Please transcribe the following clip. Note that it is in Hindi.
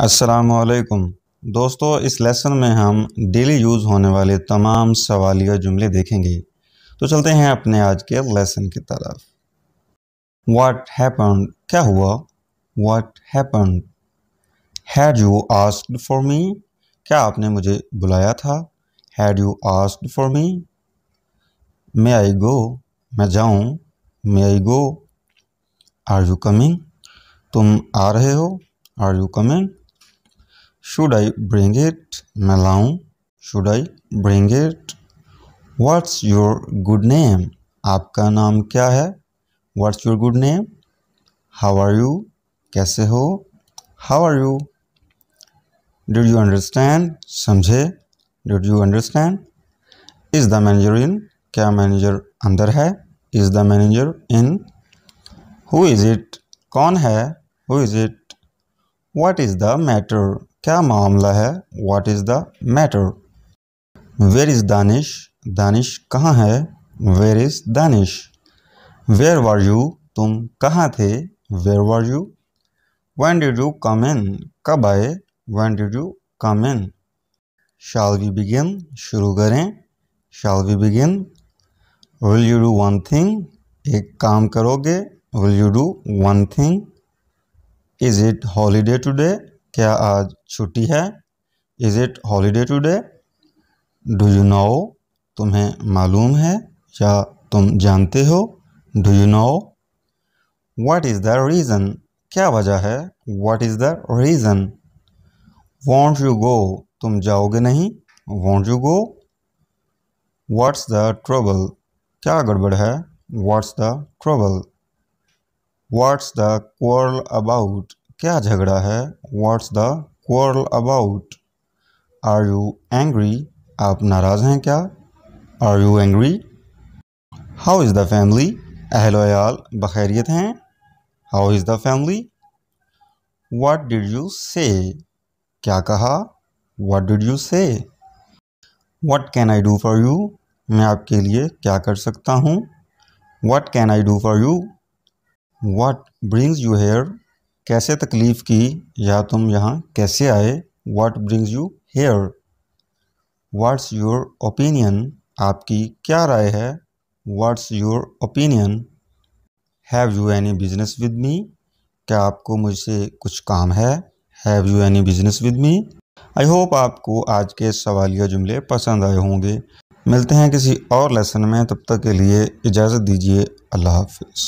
असलकम दोस्तों इस लेसन में हम डेली यूज़ होने वाले तमाम सवालिया जुमले देखेंगे तो चलते हैं अपने आज के लेसन की तरफ वाट हैपन क्या हुआ what happen had you ask for me क्या आपने मुझे बुलाया था had you ask for me may I go मैं जाऊँ may I go are you coming तुम आ रहे हो are you coming Should I bring it? Malone. Should I bring it? What's your good name? आपका नाम क्या है What's your good name? How are you? कैसे हो How are you? Did you understand? समझे Did you understand? Is the manager in? क्या मैनेजर अंदर है Is the manager in? Who is it? कौन है Who is it? What is the matter? क्या मामला है what is the matter where is Danish Danish कहाँ है where is Danish where were you तुम कहाँ थे where were you when did you come in कब आए when did you come in shall we begin शुरू करें shall we begin will you do one thing एक काम करोगे will you do one thing is it holiday today क्या आज छुट्टी है is it holiday today do you know तुम्हें मालूम है या तुम जानते हो do you know what is the reason क्या वजह है what is the reason won't you go तुम जाओगे नहीं won't you go what's the trouble क्या गड़बड़ है what's the trouble what's the quarrel about क्या झगड़ा है what's the quarrel about are you angry आप नाराज़ हैं क्या are you angry how is the family अहलो याल बखैरियत हैं how is the family what did you say क्या कहा what did you say what can I do for you मैं आपके लिए क्या कर सकता हूँ what can I do for you what brings you here कैसे तकलीफ़ की या तुम यहाँ कैसे आए what brings you here what's your opinion आपकी क्या राय है what's your opinion have you any business with me क्या आपको मुझसे कुछ काम है have you any business with me I hope आपको आज के सवालिया जुमले पसंद आए होंगे मिलते हैं किसी और लेसन में तब तक के लिए इजाज़त दीजिए अल्लाह हाफिज़